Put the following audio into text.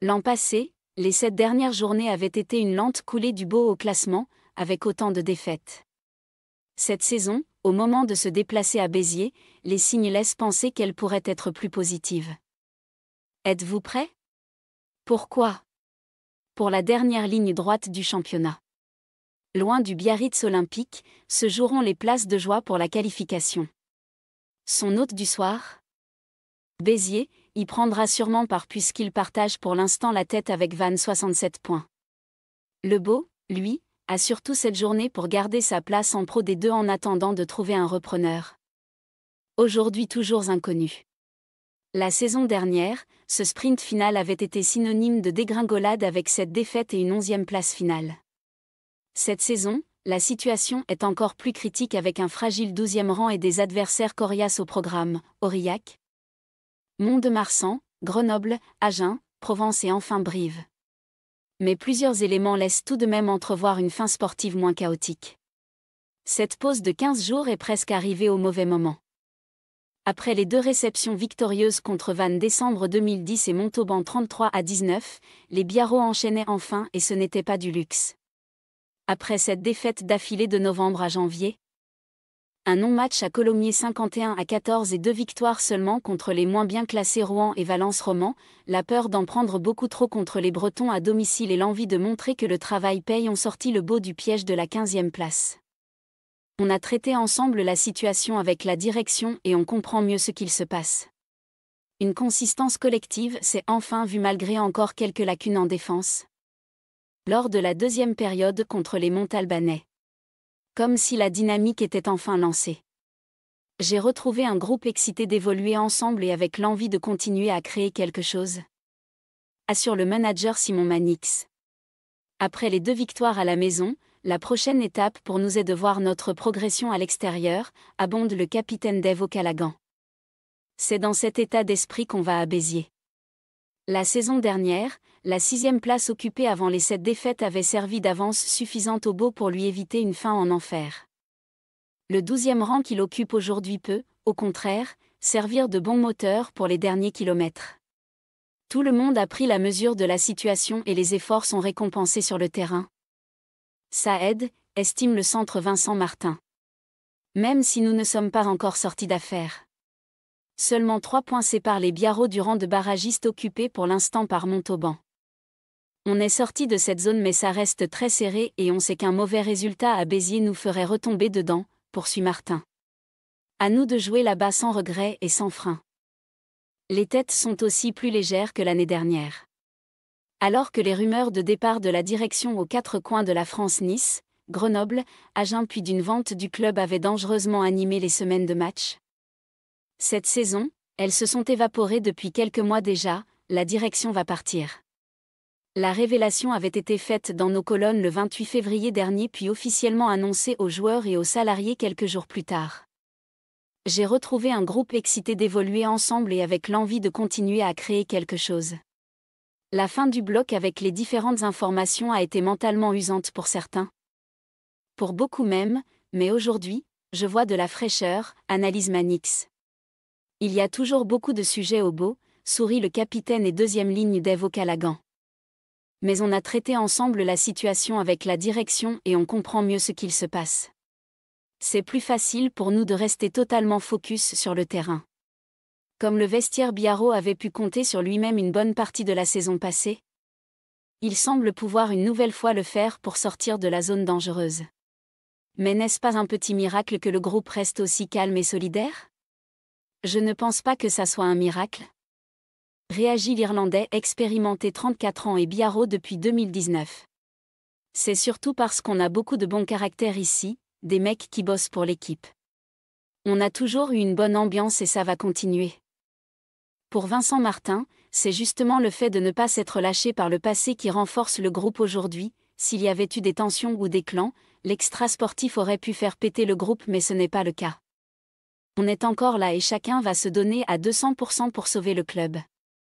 L'an passé, les sept dernières journées avaient été une lente coulée du beau au classement, avec autant de défaites. Cette saison, au moment de se déplacer à Béziers, les signes laissent penser qu'elle pourrait être plus positive. Êtes-vous prêt Pourquoi Pour la dernière ligne droite du championnat. Loin du Biarritz olympique, se joueront les places de joie pour la qualification. Son hôte du soir, Béziers, y prendra sûrement part puisqu'il partage pour l'instant la tête avec Van 67 points. Le Beau, lui, a surtout cette journée pour garder sa place en pro des deux en attendant de trouver un repreneur. Aujourd'hui toujours inconnu. La saison dernière, ce sprint final avait été synonyme de dégringolade avec cette défaite et une onzième place finale. Cette saison, la situation est encore plus critique avec un fragile douzième rang et des adversaires coriaces au programme, Aurillac, Mont-de-Marsan, Grenoble, Agen, Provence et enfin Brive. Mais plusieurs éléments laissent tout de même entrevoir une fin sportive moins chaotique. Cette pause de 15 jours est presque arrivée au mauvais moment. Après les deux réceptions victorieuses contre Vannes décembre 2010 et Montauban 33 à 19, les Biarros enchaînaient enfin et ce n'était pas du luxe. Après cette défaite d'affilée de novembre à janvier, un non-match à Colomiers 51 à 14 et deux victoires seulement contre les moins bien classés Rouen et Valence Roman, la peur d'en prendre beaucoup trop contre les Bretons à domicile et l'envie de montrer que le travail paye ont sorti le beau du piège de la 15e place. On a traité ensemble la situation avec la direction et on comprend mieux ce qu'il se passe. Une consistance collective s'est enfin vue malgré encore quelques lacunes en défense. Lors de la deuxième période contre les Montalbanais comme si la dynamique était enfin lancée. J'ai retrouvé un groupe excité d'évoluer ensemble et avec l'envie de continuer à créer quelque chose. Assure le manager Simon Manix. Après les deux victoires à la maison, la prochaine étape pour nous est de voir notre progression à l'extérieur, abonde le capitaine Dave Calagan. C'est dans cet état d'esprit qu'on va à Béziers. La saison dernière, la sixième place occupée avant les sept défaites avait servi d'avance suffisante au beau pour lui éviter une fin en enfer. Le douzième rang qu'il occupe aujourd'hui peut, au contraire, servir de bon moteur pour les derniers kilomètres. Tout le monde a pris la mesure de la situation et les efforts sont récompensés sur le terrain. Ça aide, estime le centre Vincent Martin. Même si nous ne sommes pas encore sortis d'affaires. Seulement trois points séparent les biarros du rang de barragistes occupés pour l'instant par Montauban. On est sorti de cette zone mais ça reste très serré et on sait qu'un mauvais résultat à Béziers nous ferait retomber dedans, poursuit Martin. À nous de jouer là-bas sans regret et sans frein. Les têtes sont aussi plus légères que l'année dernière. Alors que les rumeurs de départ de la direction aux quatre coins de la France Nice, Grenoble, Agen puis d'une vente du club avaient dangereusement animé les semaines de match. Cette saison, elles se sont évaporées depuis quelques mois déjà, la direction va partir. La révélation avait été faite dans nos colonnes le 28 février dernier puis officiellement annoncée aux joueurs et aux salariés quelques jours plus tard. J'ai retrouvé un groupe excité d'évoluer ensemble et avec l'envie de continuer à créer quelque chose. La fin du bloc avec les différentes informations a été mentalement usante pour certains. Pour beaucoup même, mais aujourd'hui, je vois de la fraîcheur, analyse Manix. Il y a toujours beaucoup de sujets au beau, sourit le capitaine et deuxième ligne d'Evo Calagan mais on a traité ensemble la situation avec la direction et on comprend mieux ce qu'il se passe. C'est plus facile pour nous de rester totalement focus sur le terrain. Comme le vestiaire Biarro avait pu compter sur lui-même une bonne partie de la saison passée, il semble pouvoir une nouvelle fois le faire pour sortir de la zone dangereuse. Mais n'est-ce pas un petit miracle que le groupe reste aussi calme et solidaire Je ne pense pas que ça soit un miracle réagit l'Irlandais expérimenté 34 ans et biarro depuis 2019. C'est surtout parce qu'on a beaucoup de bons caractères ici, des mecs qui bossent pour l'équipe. On a toujours eu une bonne ambiance et ça va continuer. Pour Vincent Martin, c'est justement le fait de ne pas s'être lâché par le passé qui renforce le groupe aujourd'hui. S'il y avait eu des tensions ou des clans, l'extra-sportif aurait pu faire péter le groupe mais ce n'est pas le cas. On est encore là et chacun va se donner à 200% pour sauver le club.